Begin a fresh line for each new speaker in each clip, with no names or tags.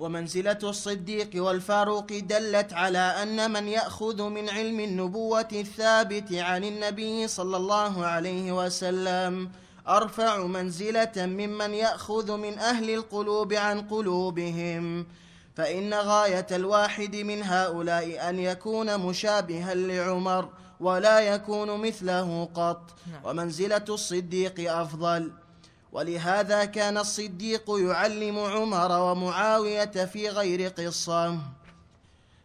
ومنزلة الصديق والفاروق دلت على أن من يأخذ من علم النبوة الثابت عن النبي صلى الله عليه وسلم أرفع منزلة ممن يأخذ من أهل القلوب عن قلوبهم فإن غاية الواحد من هؤلاء أن يكون مشابها لعمر ولا يكون مثله قط نعم. ومنزلة الصديق أفضل ولهذا كان الصديق يعلم عمر ومعاوية في غير قصة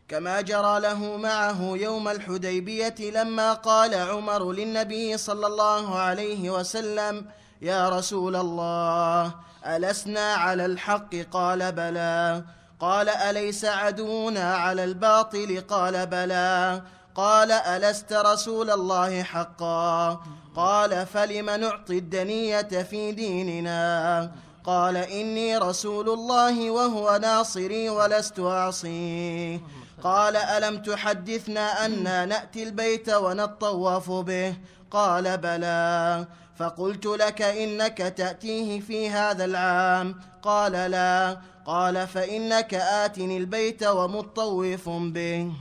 كما جرى له معه يوم الحديبية لما قال عمر للنبي صلى الله عليه وسلم يا رسول الله ألسنا على الحق قال بلى قال أليس عدونا على الباطل قال بلى قال ألست رسول الله حقا قال فلم نعطي الدنية في ديننا قال إني رسول الله وهو ناصري ولست أعصيه قال ألم تحدثنا أنا نأتي البيت ونطوف به قال بلى فقلت لك إنك تأتيه في هذا العام قال لا قال فإنك آتني البيت ومطوف به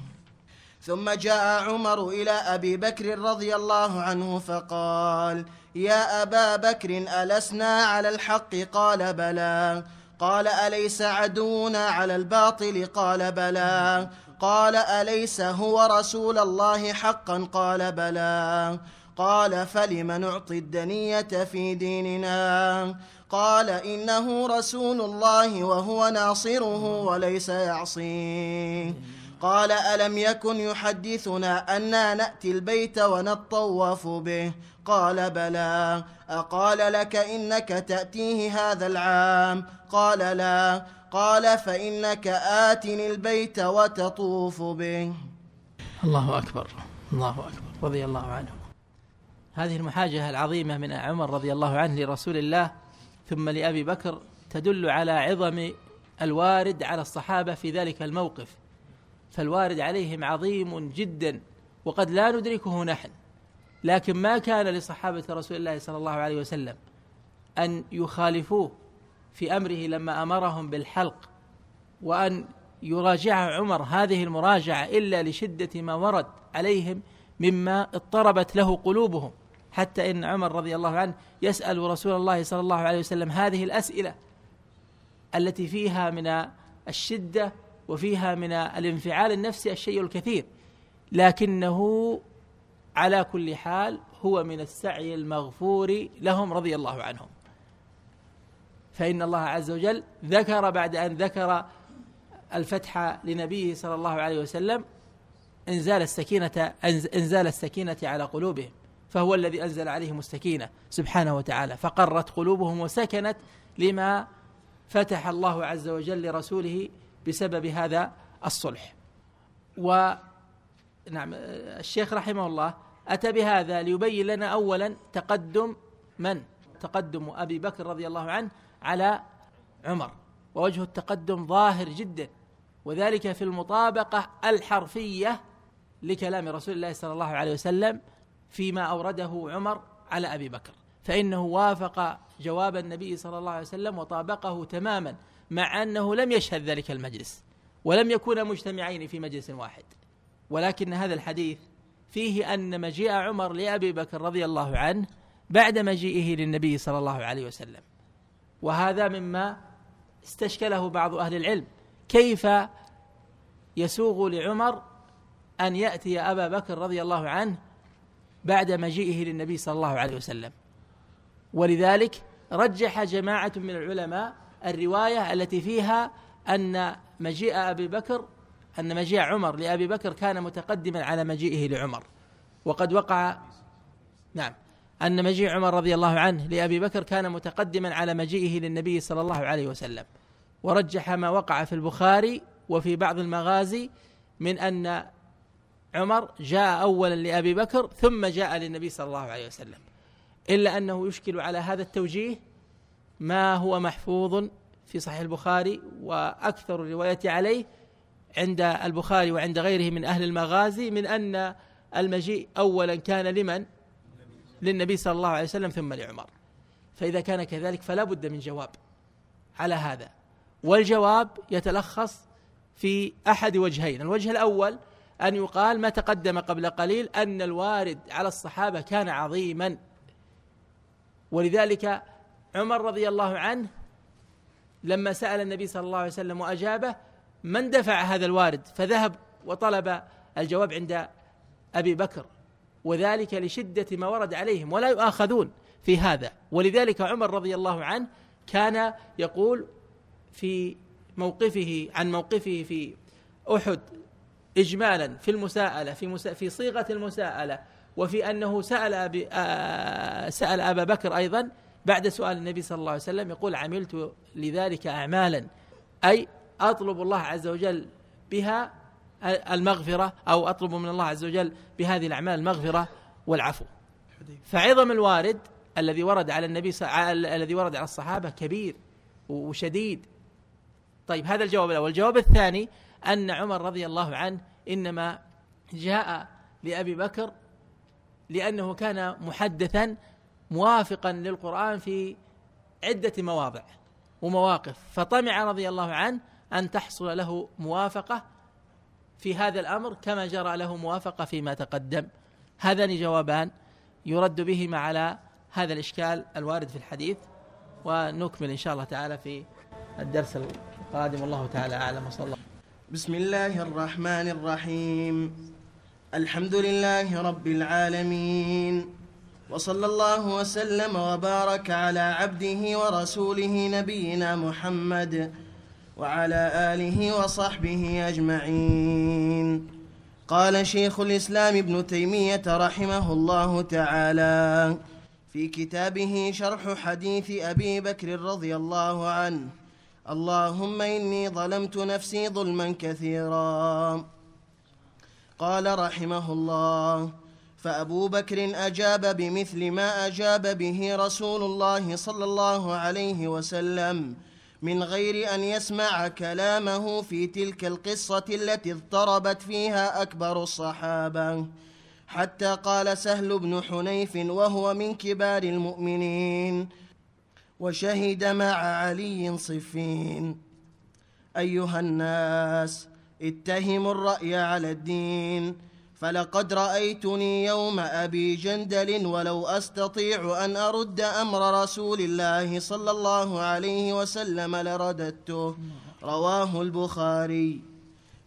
ثم جاء عمر إلى أبي بكر رضي الله عنه فقال يا أبا بكر ألسنا على الحق قال بلى قال أليس عدونا على الباطل قال بلى قال أليس هو رسول الله حقا قال بلى قال فلم نعطي الدنية في ديننا قال إنه رسول الله وهو ناصره وليس يعصيه قال ألم يكن يحدثنا أنا نأتي البيت ونطوف به قال بلى أقال لك إنك تأتيه هذا العام قال لا قال فإنك آتني البيت وتطوف به
الله أكبر
الله أكبر رضي الله عنه هذه المحاجة
العظيمة من عمر رضي الله عنه لرسول الله ثم لأبي بكر تدل على عظم الوارد على الصحابة في ذلك الموقف فالوارد عليهم عظيم جدا وقد لا ندركه نحن لكن ما كان لصحابة رسول الله صلى الله عليه وسلم أن يخالفوه في أمره لما أمرهم بالحلق وأن يراجع عمر هذه المراجعة إلا لشدة ما ورد عليهم مما اضطربت له قلوبهم حتى إن عمر رضي الله عنه يسأل رسول الله صلى الله عليه وسلم هذه الأسئلة التي فيها من الشدة وفيها من الانفعال النفسي الشيء الكثير لكنه على كل حال هو من السعي المغفور لهم رضي الله عنهم فإن الله عز وجل ذكر بعد أن ذكر الفتح لنبيه صلى الله عليه وسلم انزال السكينة انزال السكينة على قلوبهم فهو الذي انزل عليهم السكينة سبحانه وتعالى فقرت قلوبهم وسكنت لما فتح الله عز وجل لرسوله بسبب هذا الصلح و نعم الشيخ رحمه الله أتى بهذا ليبين لنا أولا تقدم من تقدم أبي بكر رضي الله عنه على عمر ووجه التقدم ظاهر جدا وذلك في المطابقة الحرفية لكلام رسول الله صلى الله عليه وسلم فيما أورده عمر على أبي بكر فإنه وافق جواب النبي صلى الله عليه وسلم وطابقه تماما مع أنه لم يشهد ذلك المجلس ولم يكونا مجتمعين في مجلس واحد ولكن هذا الحديث فيه أن مجيء عمر لأبي بكر رضي الله عنه بعد مجيئه للنبي صلى الله عليه وسلم وهذا مما استشكله بعض أهل العلم كيف يسوغ لعمر أن يأتي أبا بكر رضي الله عنه بعد مجيئه للنبي صلى الله عليه وسلم ولذلك رجح جماعة من العلماء الرواية التي فيها أن مجيء أبي بكر أن مجيء عمر لأبي بكر كان متقدما على مجيئه لعمر وقد وقع نعم أن مجيء عمر رضي الله عنه لأبي بكر كان متقدما على مجيئه للنبي صلى الله عليه وسلم ورجح ما وقع في البخاري وفي بعض المغازي من أن عمر جاء أولا لأبي بكر ثم جاء للنبي صلى الله عليه وسلم إلا أنه يشكل على هذا التوجيه ما هو محفوظ في صحيح البخاري واكثر الروايه عليه عند البخاري وعند غيره من اهل المغازي من ان المجيء اولا كان لمن؟ للنبي صلى الله عليه وسلم ثم لعمر فاذا كان كذلك فلا بد من جواب على هذا والجواب يتلخص في احد وجهين الوجه الاول ان يقال ما تقدم قبل قليل ان الوارد على الصحابه كان عظيما ولذلك عمر رضي الله عنه لما سأل النبي صلى الله عليه وسلم وأجابه من دفع هذا الوارد فذهب وطلب الجواب عند أبي بكر وذلك لشدة ما ورد عليهم ولا يؤاخذون في هذا ولذلك عمر رضي الله عنه كان يقول في موقفه عن موقفه في أحد إجمالا في المساءلة في, مسا في صيغة المساءلة وفي أنه سأل أبي آه سأل أبا بكر أيضا بعد سؤال النبي صلى الله عليه وسلم يقول عملت لذلك اعمالا اي اطلب الله عز وجل بها المغفره او اطلب من الله عز وجل بهذه الاعمال المغفره والعفو. فعظم الوارد الذي ورد على النبي الذي ورد على الصحابه كبير وشديد. طيب هذا الجواب الاول، الجواب الثاني ان عمر رضي الله عنه انما جاء لابي بكر لانه كان محدثا موافقا للقرآن في عدة مواضع ومواقف فطمع رضي الله عنه أن تحصل له موافقة في هذا الأمر كما جرى له موافقة فيما تقدم هذان جوابان يرد بهما على هذا الإشكال الوارد في الحديث ونكمل إن شاء الله تعالى في الدرس القادم والله
تعالى أعلم وصلى الله بسم الله الرحمن الرحيم الحمد لله رب العالمين وصلى الله وسلم وبارك على عبده ورسوله نبينا محمد وعلى آله وصحبه أجمعين قال شيخ الإسلام ابن تيمية رحمه الله تعالى في كتابه شرح حديث أبي بكر رضي الله عنه اللهم إني ظلمت نفسي ظلما كثيرا قال رحمه الله فابو بكر اجاب بمثل ما اجاب به رسول الله صلى الله عليه وسلم من غير ان يسمع كلامه في تلك القصه التي اضطربت فيها اكبر الصحابه حتى قال سهل بن حنيف وهو من كبار المؤمنين وشهد مع علي صفين ايها الناس اتهموا الراي على الدين فلقد رايتني يوم ابي جندل ولو استطيع ان ارد امر رسول الله صلى الله عليه وسلم لرددته رواه البخاري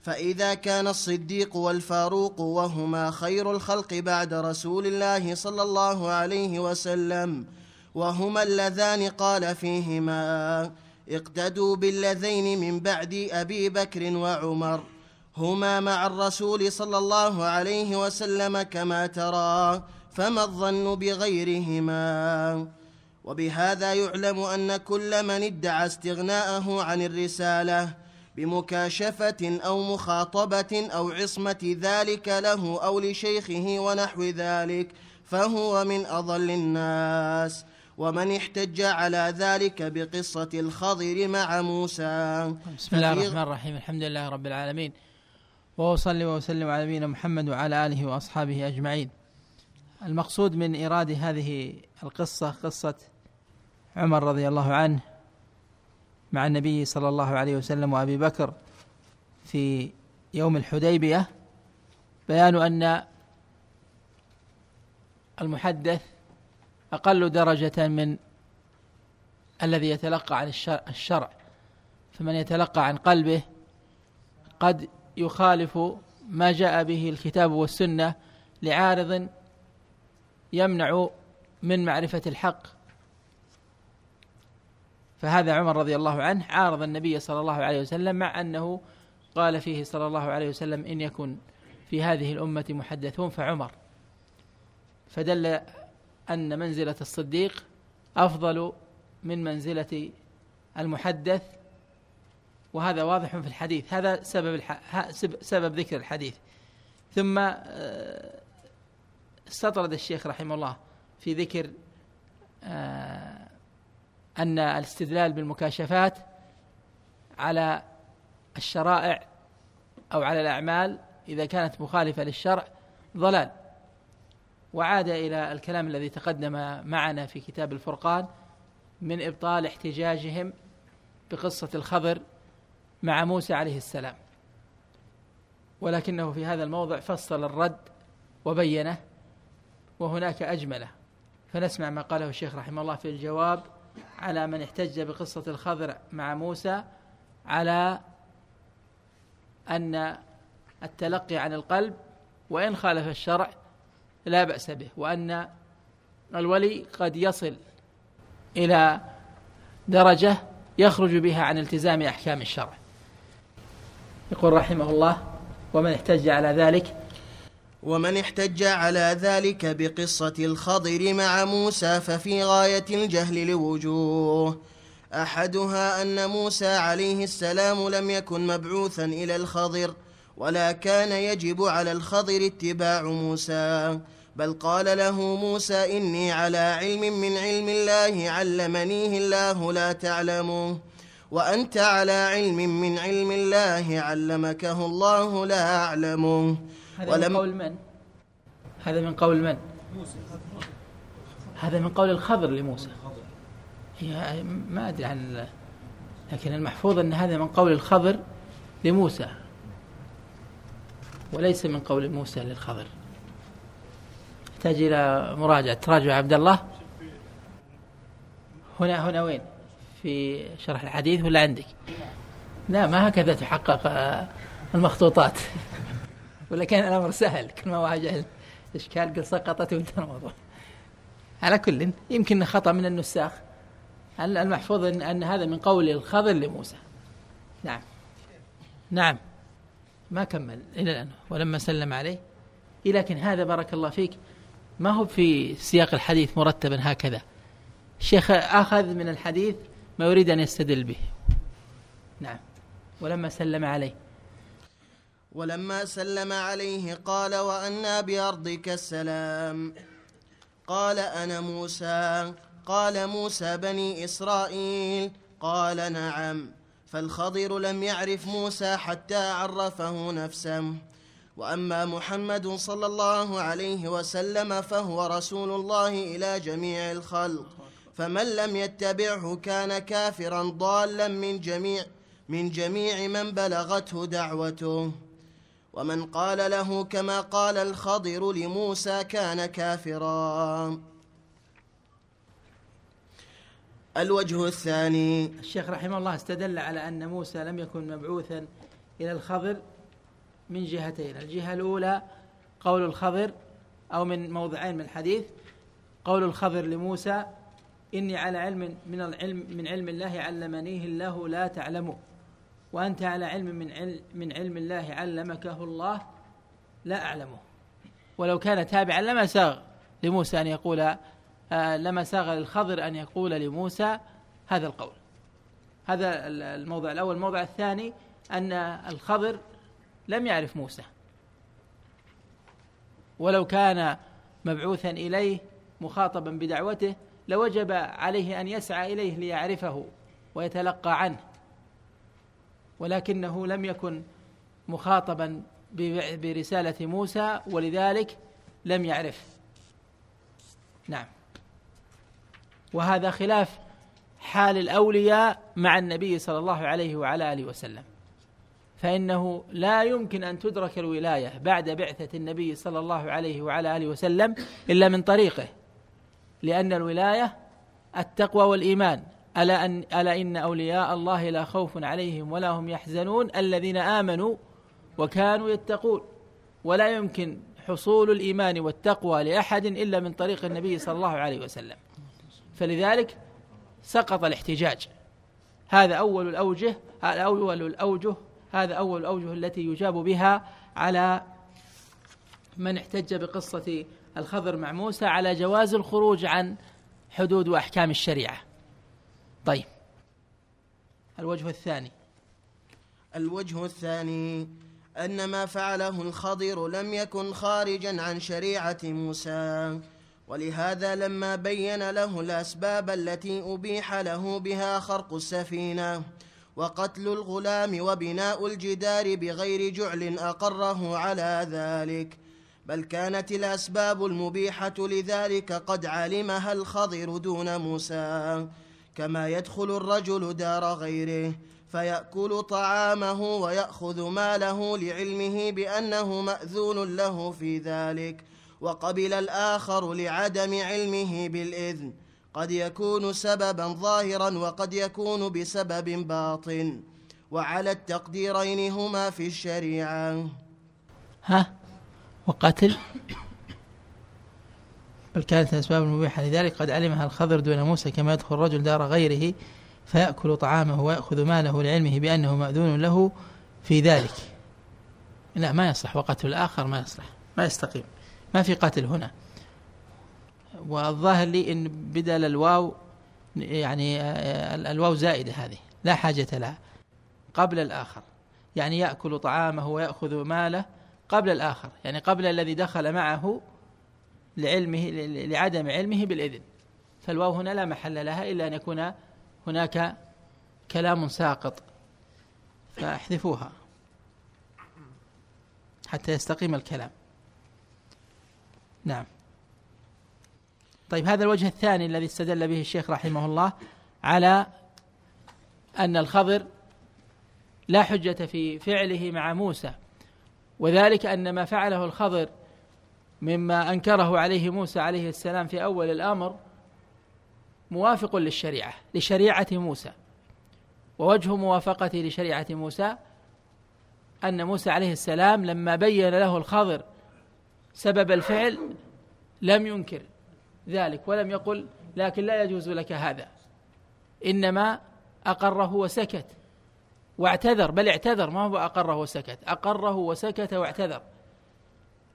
فاذا كان الصديق والفاروق وهما خير الخلق بعد رسول الله صلى الله عليه وسلم وهما اللذان قال فيهما اقتدوا باللذين من بعد ابي بكر وعمر هما مع الرسول صلى الله عليه وسلم كما ترى فما الظن بغيرهما وبهذا يعلم ان كل من ادعى استغناءه عن الرساله بمكاشفه او مخاطبه او عصمه ذلك له او لشيخه ونحو ذلك فهو من اضل الناس ومن احتج على ذلك بقصه الخضر مع موسى بسم الله الرحمن
الرحيم الحمد لله رب العالمين وأصلي وأسلم على نبينا محمد وعلى آله وأصحابه أجمعين المقصود من إيراد هذه القصة قصة عمر رضي الله عنه مع النبي صلى الله عليه وسلم وأبي بكر في يوم الحديبية بيان أن المحدث أقل درجة من الذي يتلقى عن الشرع فمن يتلقى عن قلبه قد يخالف ما جاء به الكتاب والسنه لعارض يمنع من معرفه الحق فهذا عمر رضي الله عنه عارض النبي صلى الله عليه وسلم مع انه قال فيه صلى الله عليه وسلم ان يكن في هذه الامه محدثون فعمر فدل ان منزله الصديق افضل من منزله المحدث وهذا واضح في الحديث هذا سبب الح... سبب ذكر الحديث ثم آه، استطرد الشيخ رحمه الله في ذكر آه، أن الاستدلال بالمكاشفات على الشرائع أو على الأعمال إذا كانت مخالفة للشرع ضلال وعاد إلى الكلام الذي تقدم معنا في كتاب الفرقان من إبطال احتجاجهم بقصة الخضر مع موسى عليه السلام ولكنه في هذا الموضع فصل الرد وبينه وهناك أجمله فنسمع ما قاله الشيخ رحمه الله في الجواب على من احتج بقصة الخضر مع موسى على أن التلقي عن القلب وإن خالف الشرع لا بأس به وأن الولي قد يصل إلى درجة يخرج بها عن التزام أحكام الشرع
يقول رحمه الله ومن احتج على ذلك ومن احتج على ذلك بقصة الخضر مع موسى ففي غاية الجهل لوجوه أحدها أن موسى عليه السلام لم يكن مبعوثا إلى الخضر ولا كان يجب على الخضر اتباع موسى بل قال له موسى إني على علم من علم الله علمنيه الله لا تعلمه وأنت على علم من علم الله علمكه الله لا أعلمه هذا من قول من؟ هذا من قول من؟ موسى هذا من قول الخضر لموسى
هي ما أدري عن لكن المحفوظ أن هذا من قول الخضر لموسى وليس من قول موسى للخضر يحتاج إلى مراجعة تراجع عبد الله هنا هنا وين؟ في شرح الحديث ولا عندك لا ما هكذا تحقق آه، المخطوطات ولا كان الأمر سهل كل ما واجه الإشكال قل سقطت وانتهى الموضوع على كل يمكن خطأ من النساخ المحفوظ أن, أن هذا من قول الخضر لموسى نعم نعم ما كمل إلى الآن ولما سلم عليه لكن هذا بارك الله فيك ما هو في سياق الحديث مرتبا هكذا الشيخ أخذ من الحديث ما يريد أن يستدل به نعم ولما سلم عليه
ولما سلم عليه قال وأنا بأرضك السلام قال أنا موسى قال موسى بني إسرائيل قال نعم فالخضر لم يعرف موسى حتى عرفه نفسه واما محمد صلى الله عليه وسلم فهو رسول الله الى جميع الخلق فمن لم يتبعه كان كافرا ضالا من جميع من جميع من بلغته دعوته ومن قال له كما قال الخضر لموسى كان كافرا الوجه الثاني الشيخ رحمه الله استدل على أن موسى لم يكن
مبعوثا إلى الخضر من جهتين الجهة الأولى قول الخضر أو من موضعين من الحديث قول الخضر لموسى إني على علم من العلم من علم الله علمنيه الله لا تعلمه وأنت على علم من علم من علم الله علمكه الله لا أعلمه ولو كان تابعا لما ساغ لموسى أن يقول آه، لما ساغ للخضر أن يقول لموسى هذا القول هذا الموضع الأول الموضع الثاني أن الخضر لم يعرف موسى ولو كان مبعوثا إليه مخاطبا بدعوته لوجب عليه ان يسعى اليه ليعرفه ويتلقى عنه ولكنه لم يكن مخاطبا برساله موسى ولذلك لم يعرف نعم وهذا خلاف حال الاولياء مع النبي صلى الله عليه وعلى اله وسلم فانه لا يمكن ان تدرك الولايه بعد بعثه النبي صلى الله عليه وعلى اله وسلم الا من طريقه لأن الولاية التقوى والإيمان ألا, أن ألا إن أولياء الله لا خوف عليهم ولا هم يحزنون الذين آمنوا وكانوا يتقون ولا يمكن حصول الإيمان والتقوى لأحد إلا من طريق النبي صلى الله عليه وسلم فلذلك سقط الاحتجاج هذا أول الأوجه هذا أول الأوجه هذا أول الأوجه التي يجاب بها على من احتج بقصة الخضر مع موسى على جواز الخروج عن حدود واحكام الشريعه. طيب.
الوجه الثاني. الوجه الثاني أن ما فعله الخضر لم يكن خارجا عن شريعة موسى ولهذا لما بين له الأسباب التي أبيح له بها خرق السفينة وقتل الغلام وبناء الجدار بغير جعل أقره على ذلك بل كانت الأسباب المبيحة لذلك قد علمها الخضر دون موسى كما يدخل الرجل دار غيره فيأكل طعامه ويأخذ ماله لعلمه بأنه مأذون له في ذلك وقبل الآخر لعدم علمه بالإذن قد يكون سببا ظاهرا وقد يكون بسبب باطن وعلى التقديرين هما في الشريعة
ها وقتل بل كانت الأسباب المبيحة لذلك قد علمها الخضر دون موسى كما يدخل الرجل دار غيره فيأكل طعامه ويأخذ ماله لعلمه بأنه مأذون له في ذلك لا ما يصلح وقتل الآخر ما يصلح ما يستقيم ما في قتل هنا والظاهر لي ان بدل الواو يعني الواو زائده هذه لا حاجه لها قبل الاخر يعني ياكل طعامه وياخذ ماله قبل الآخر يعني قبل الذي دخل معه لعلمه لعدم علمه بالإذن فالواو هنا لا محل لها إلا أن يكون هناك كلام ساقط فاحذفوها حتى يستقيم الكلام نعم طيب هذا الوجه الثاني الذي استدل به الشيخ رحمه الله على أن الخضر لا حجة في فعله مع موسى وذلك أن ما فعله الخضر مما أنكره عليه موسى عليه السلام في أول الأمر موافق للشريعة لشريعة موسى ووجه موافقته لشريعة موسى أن موسى عليه السلام لما بين له الخضر سبب الفعل لم ينكر ذلك ولم يقل لكن لا يجوز لك هذا إنما أقره وسكت واعتذر بل اعتذر ما هو أقره وسكت أقره وسكت واعتذر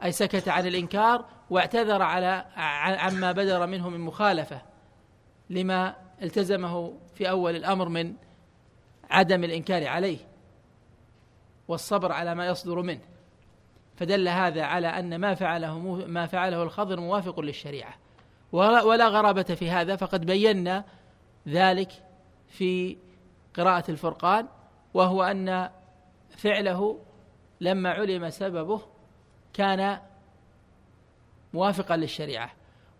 أي سكت عن الإنكار واعتذر على عما بدر منه من مخالفة لما التزمه في أول الأمر من عدم الإنكار عليه والصبر على ما يصدر منه فدل هذا على أن ما فعله ما فعله الخضر موافق للشريعة ولا غرابة في هذا فقد بينا ذلك في قراءة الفرقان وهو أن فعله لما علم سببه كان موافقا للشريعة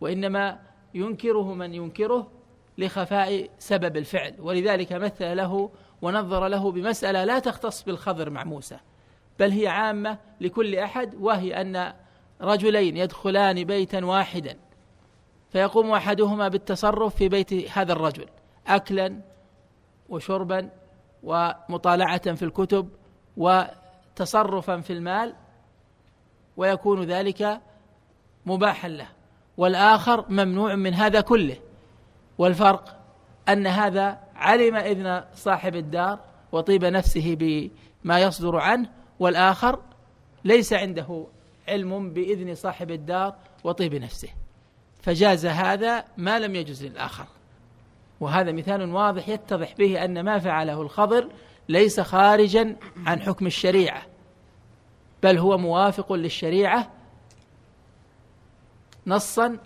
وإنما ينكره من ينكره لخفاء سبب الفعل ولذلك مثل له ونظر له بمسألة لا تختص بالخضر مع موسى بل هي عامة لكل أحد وهي أن رجلين يدخلان بيتا واحدا فيقوم أحدهما بالتصرف في بيت هذا الرجل أكلا وشربا ومطالعة في الكتب وتصرفا في المال ويكون ذلك مباحا له والآخر ممنوع من هذا كله والفرق أن هذا علم إذن صاحب الدار وطيب نفسه بما يصدر عنه والآخر ليس عنده علم بإذن صاحب الدار وطيب نفسه فجاز هذا ما لم يجز للآخر وهذا مثال واضح يتضح به أن ما فعله الخضر ليس خارجا عن حكم الشريعة بل هو موافق للشريعة نصا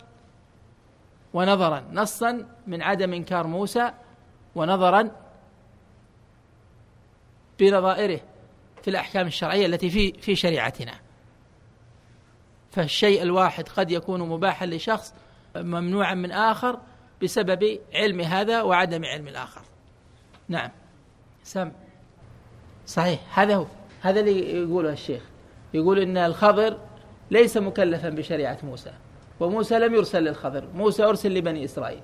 ونظرا نصا من عدم إنكار موسى ونظرا بنظائره في الأحكام الشرعية التي في في شريعتنا فالشيء الواحد قد يكون مباحا لشخص ممنوعا من آخر بسبب علم هذا وعدم علم الآخر نعم سم صحيح هذا هو هذا اللي يقوله الشيخ يقول إن الخضر ليس مكلفا بشريعة موسى وموسى لم يرسل للخضر موسى أرسل لبني إسرائيل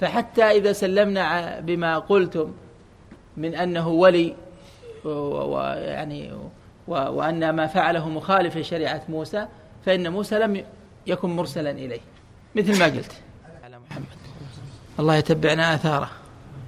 فحتى إذا سلمنا بما قلتم من أنه ولي ويعني وأن ما فعله مخالف لشريعة موسى فإن موسى لم يكن مرسلا إليه مثل ما قلت الله يتبعنا آثاره